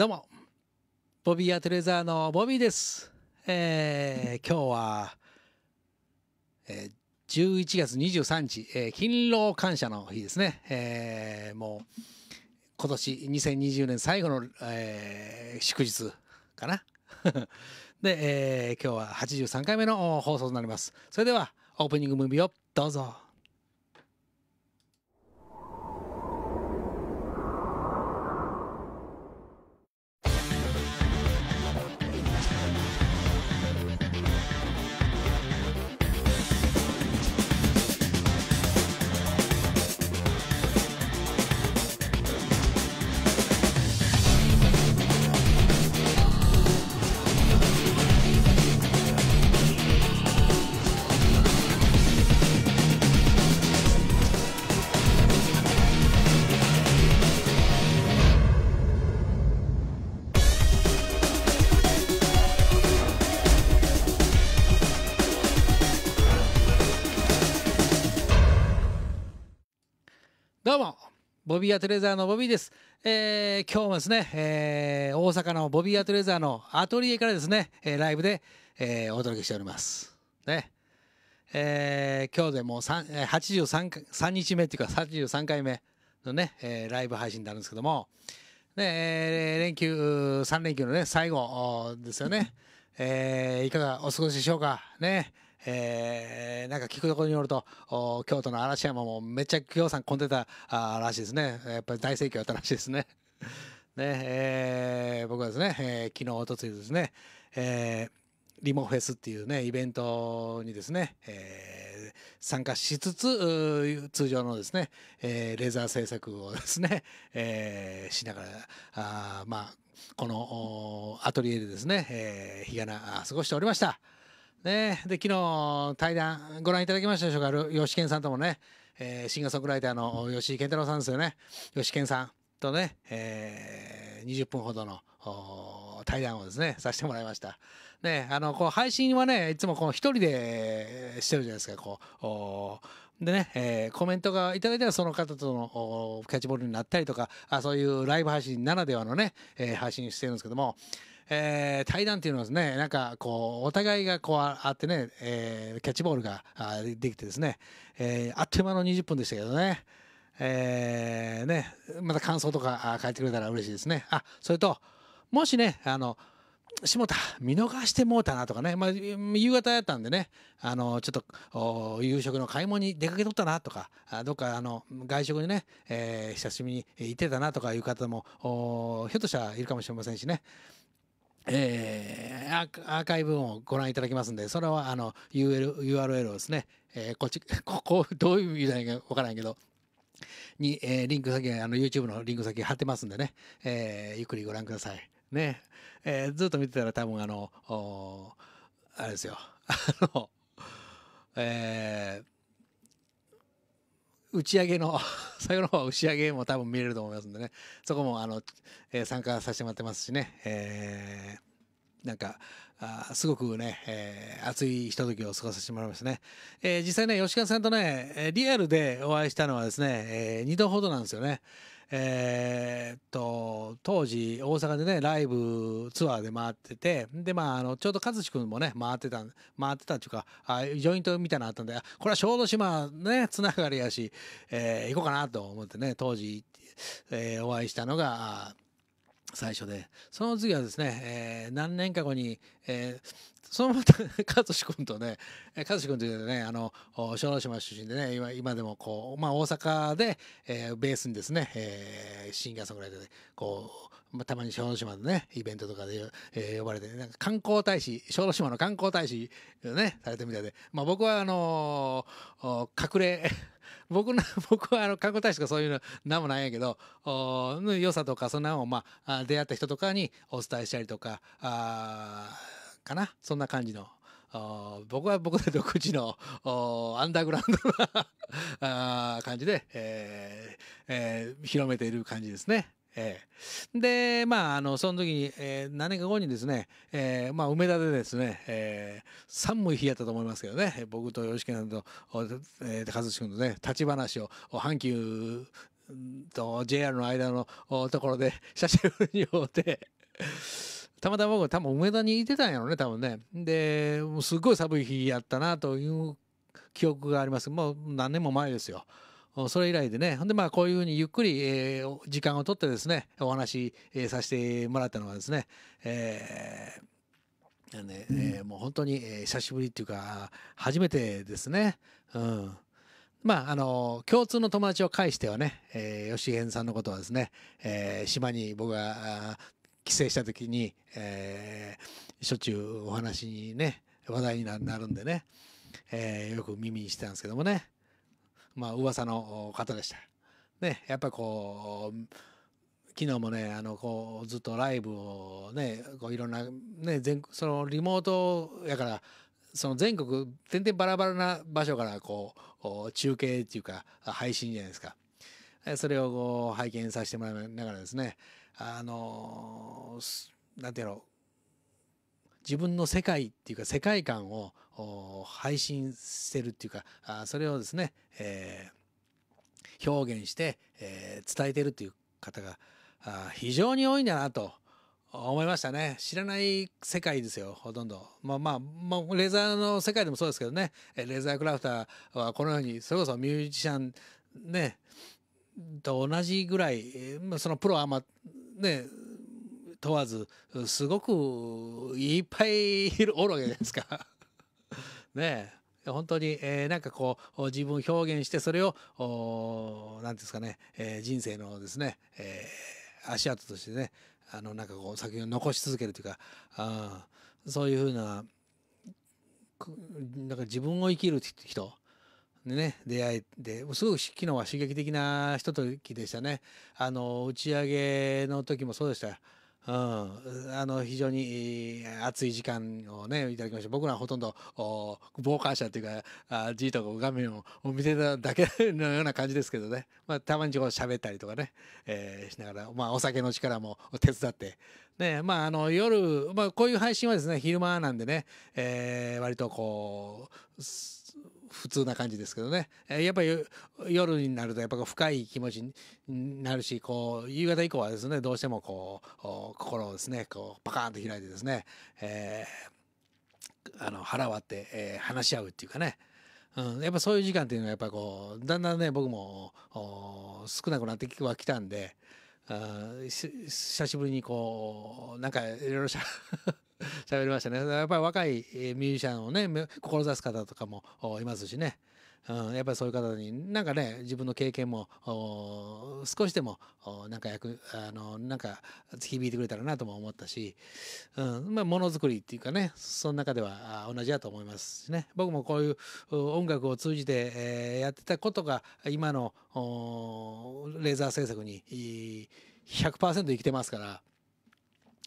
どうもボビーアトレザーのボビーです、えー、今日は、えー、11月23日、えー、勤労感謝の日ですね、えー、もう今年2020年最後の、えー、祝日かな で、えー、今日は83回目の放送となりますそれではオープニングムービーをどうぞどうもボビーアトレザーのボビーです。えー、今日もですね、えー、大阪のボビーアトレザーのアトリエからですね、えー、ライブで、えー、お届けしております。ね。えー、今日でもう83日目っていうか83回目のね、えー、ライブ配信になるんですけども、ね、えー、連休、3連休のね、最後ですよね。えー、いかがお過ごしでしょうか。ね。えー、なんか聞くところによると京都の嵐山もめっちゃくちゃさん混んでたらしいですねやっぱり大盛況だったらしいですね ね、えー、僕はですね、えー、昨日おとついですね、えー、リモフェスっていうねイベントにですね、えー、参加しつつ通常のですね、えー、レーザー制作をですね、えー、しながらあまあこのアトリエでですね、えー、日がな過ごしておりました。ねで、昨日、対談、ご覧いただきましたでしょうか、吉健さんともね、えー、シンガーソングライターの吉井健太郎さんですよね。吉健さんとね、えー、20分ほどの、対談をですね、させてもらいました。ね、あの、こう、配信はね、いつも一人でしてるじゃないですか、こう、でね、えー、コメントがいただいたらその方とのキャッチボールになったりとか、あそういうライブ配信ならではのね、えー、配信してるんですけども、えー、対談っていうのはですね、なんかこう、お互いがこうあってね、えー、キャッチボールができてですね、えー、あっという間の20分でしたけどね、えー、ね、また感想とか書いてくれたら嬉しいですね。あ、それと、もしね、あの、下田、見逃してもうたなとかね、まあ、夕方やったんでね、あの、ちょっと、夕食の買い物に出かけとったなとか、あどっか、あの、外食にね、えー、親しに行ってたなとかいう方も、ひょっとしたらいるかもしれませんしね、えー、アーカイブをご覧いただきますんで、それはあの URL, URL をですね、えー、こっち、ここ、どういう意味だかわからんけど、に、えー、リンク先、あの YouTube のリンク先貼ってますんでね、えー、ゆっくりご覧ください。ね、えー、ずっと見てたら多分あの、あれですよ、あの、えー、打ち上げの、最後の方は打ち上げも多分見れると思いますんでね、そこもあの、えー、参加させてもらってますしね、えーなんか、あすごくね、えー、熱いひとときを過ごさせてもらいましたね。えー、実際ね、吉川さんとね、リアルでお会いしたのはですね、えー、2度ほどなんですよね。えー、っと、当時、大阪でね、ライブツアーで回ってて、で、まあ、あの、ちょうど勝地君もね、回ってた、回ってたっていうか、あジョイントみたいなのあったんで、これは小豆島ね、つながりやし、えー、行こうかなと思ってね、当時、えー、お会いしたのが、最初でその次はですね、えー、何年か後に、えー、そのまた勝志君とね勝志君というねあの小豆島出身でね今今でもこう、まあ、大阪で、えー、ベースにですね、えー、シンガーソングライターでこう、まあ、たまに小豆島のねイベントとかで、えー、呼ばれて、ね、なんか観光大使小豆島の観光大使ねされてみたいで、まあ、僕はあのー、隠れ 僕の 僕はあの観光大使とかそういうの何もないんやけどの良さとかそんなのを、まあ、出会った人とかにお伝えしたりとかあかなそんな感じの僕は僕で独自のアンダーグラウンドな 感じで、えーえー、広めている感じですね。えー、で、まあ、あの、その時に、えー、何年か後にですね、えー、まあ、梅田でですね、えー、寒い日やったと思いますけどね、僕と吉木さんと、えー、君のね、立ち話を、阪急と JR の間のところで、写真にようて、たまたま僕多分梅田にいてたんやろね多分ねですっごい寒い日やったなという記憶がありますもう何年も前ですよそれ以来でねほんでまあこういうふうにゆっくり、えー、時間をとってですねお話、えー、させてもらったのはですね、えーねえー、もう本当に、えー、久しぶりっていうか初めてですね、うん、まああの共通の友達を介してはね、えー、吉さんのことはですね、えー、島に僕が帰省した時に、えー、しょっちゅうお話にね話題になるんでね、えー、よく耳にしてたんですけどもねまあ噂の方でした。ねやっぱこう昨日もねあのこうずっとライブをねこういろんな、ね、全そのリモートやからその全国全然バラバラな場所からこう中継っていうか配信じゃないですか。それをこう拝見させてもらいながらですねあの何て言うの自分の世界っていうか世界観を配信してるっていうかあそれをですね、えー、表現して、えー、伝えてるっていう方があ非常に多いんだなと思いましたね知らない世界ですよほとんどまあまあ、まあ、レザーの世界でもそうですけどねレザークラフターはこのようにそれこそミュージシャンねと同じぐらい、そのプロアマ、ね、問わず、すごくいっぱいいるおるわけじゃないですか。ね本当に、えー、なんかこう自分を表現してそれを何ですかね、えー、人生のですね、えー、足跡としてねあのなんかこう作品を残し続けるというかあそういうふうななんか自分を生きる人ね、出会えてすごく昨日は刺激的なひとときでしたねあの打ち上げの時もそうでしたうん、あの非常に暑い時間をねいただきました僕らはほとんど傍観者というかあじいと画面を見てただけのような感じですけどね、まあ、たまにこう喋ったりとかね、えー、しながら、まあ、お酒の力も手伝って、ねまあ、あの夜、まあ、こういう配信はですね昼間なんでね、えー、割とこう普通な感じですけどね、えやっぱり夜になるとやっぱ深い気持ちになるしこう夕方以降はですねどうしてもこう心をですねこうパカーンと開いてですね、えー、あの腹割って、えー、話し合うっていうかね、うん、やっぱそういう時間っていうのはやっぱこうだんだんね僕も少なくなってはきたんで、あ久しぶりにこうなんかいろいろしゃべ りましたねやっぱり若いミュージシャンをね志す方とかもいますしねうん、やっぱりそういう方になんかね自分の経験も少しでもなんか役あのなんか響いてくれたらなとも思ったし、うんまあ、ものづくりっていうかねその中では同じだと思いますしね僕もこういう音楽を通じて、やってたことが今のレーザー制作に100%生きてますから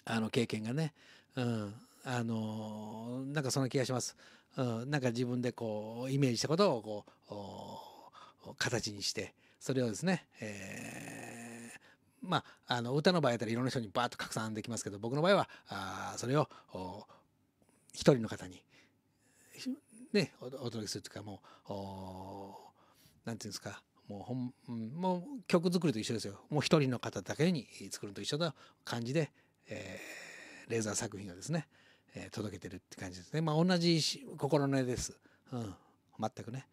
あの経験がね、うん、あのなんかそんな気がします。なんか自分でこうイメージしたことをこう形にしてそれをですね、えー、まあ、あの歌の場合だったらいろんな人にバーッと拡散できますけど僕の場合はあそれを一人の方に、ね、お届けするというかもう何て言うんですかもうほんもう曲作りと一緒ですよもう一人の方だけに作ると一緒の感じで、えー、レーザー作品をですね、え届けてるって感じですね。まあ、同じ心の絵です。うん、全くね。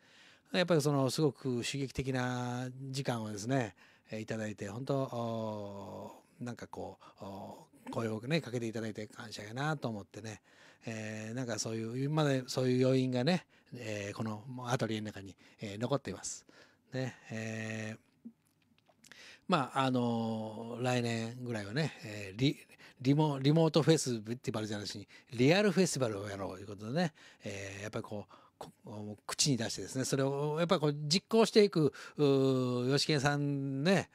やっぱりそのすごく刺激的な時間をですね、えー、いただいて本当なんかこう声をねかけていただいて感謝やなと思ってね、えー、なんかそういう今までそういう要因がね、えー、このアトリエの中に、え残っています。ねえーまああの来年ぐらいはね、えー、リリモリモートフェスティバルじゃないしリアルフェスティバルをやろうということでね、えー、やっぱりこう口に出してですねそれをやっぱりこう実行していく吉健さんね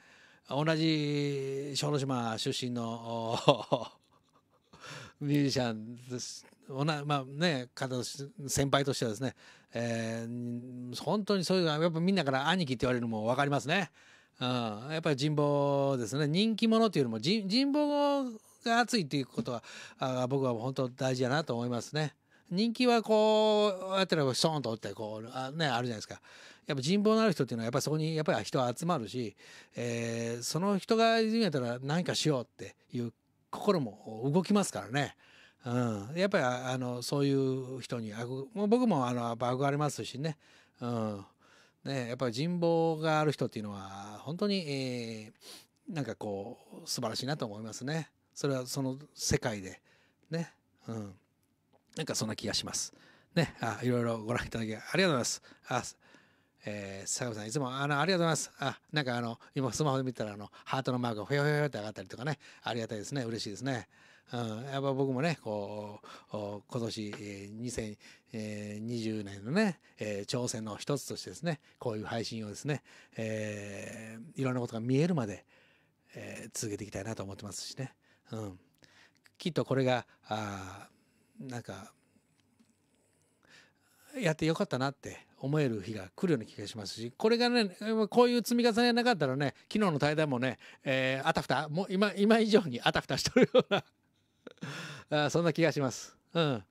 同じ小豆島出身のミュージシャンですおなまあね方先輩としてはですね、えー、本当にそういうやっぱみんなから兄貴って言われるのも分かりますね。ん、やっぱり人望ですね人気者というよりも人望が熱いっていうことはあ僕は本当大事だなと思いますね。人気はこうやったらストーンと打ってこうあ,、ね、あるじゃないですかやっぱ人望のある人っていうのはやっぱりそこにやっぱり人は集まるし、えー、その人がいるんやったら何かしようっていう心も動きますからね。うん、やっぱりあのそういう人に僕もあのやっぱ憧れますしね、うん、ね、やっぱり人望がある人っていうのは本当に、えー、なんかこう素晴らしいなと思いますね。それはその世界でね、うん、なんかそんな気がします。ね、あいろいろご覧いただきありがとうございます。あえー、佐さんいつもあのありがとうございます。あなんかあの今スマホで見たらあのハートのマークがふよふよって上がったりとかねありがたいですね嬉しいですね。うん、やっぱ僕もねこう今年、え2020年のね、え挑戦の一つとしてですねこういう配信をですね、えー、いろんなことが見えるまで、えー、続けていきたいなと思ってますしね、うん、きっとこれがあなんかやってよかったなって思える日が来るような気がしますしこれがねこういう積み重ねなかったらね昨日の対談もね、えー、あたふたもう今今以上にあたふたしとるような あそんな気がします。うん。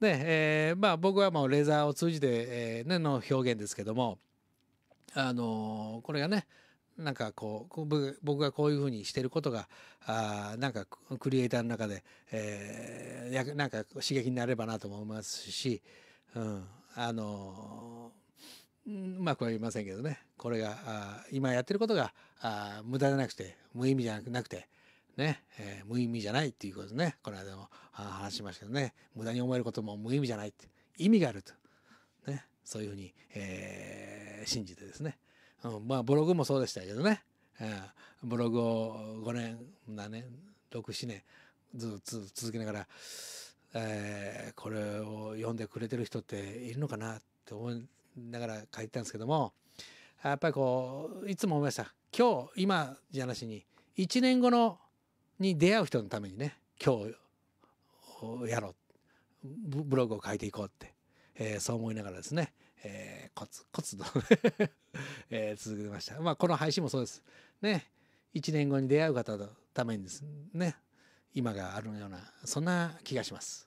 ね、えー、まあ僕はもうレーザーを通じて、えー、ね、の表現ですけども、あのー、これがね、なんかこう僕がこういうふうにしてることがあなんかクリエイターの中で、えー、なんか刺激になればなと思いますし、うん、あのー、うまくは言いませんけどねこれがあ今やってることがあ無駄じゃなくて無意味じゃなくてね、えー、無意味じゃないっていうことですね。この間も話しましたけどね、無駄に思えることも無意味じゃないって、意味があると。ね、そういうふうに、えー、信じてですね。うん、まあ、ブログもそうでしたけどね、えブログを5年、7年、6、7年、ずっと続けながら、えー、これを読んでくれてる人っているのかなって思いながら書いてたんですけども、やっぱりこう、いつも思いました。今日、今じゃなしに、1年後のに出会う人のためにね今日やろうブログを書いていこうって、えー、そう思いながらですね、えー、コツコツと えー、続けました。まあこの配信もそうです。ね1年後に出会う方のためにですね今があるようなそんな気がします。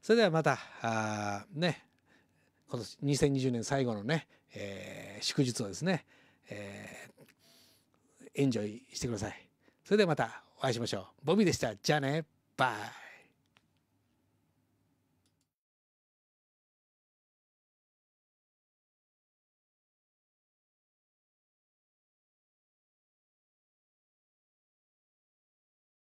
それではまたあね今年2020年最後のね、えー、祝日をですね、えー、エンジョイしてください。それではまたお会いしましょう。ボビーでした。じゃあね。バイ。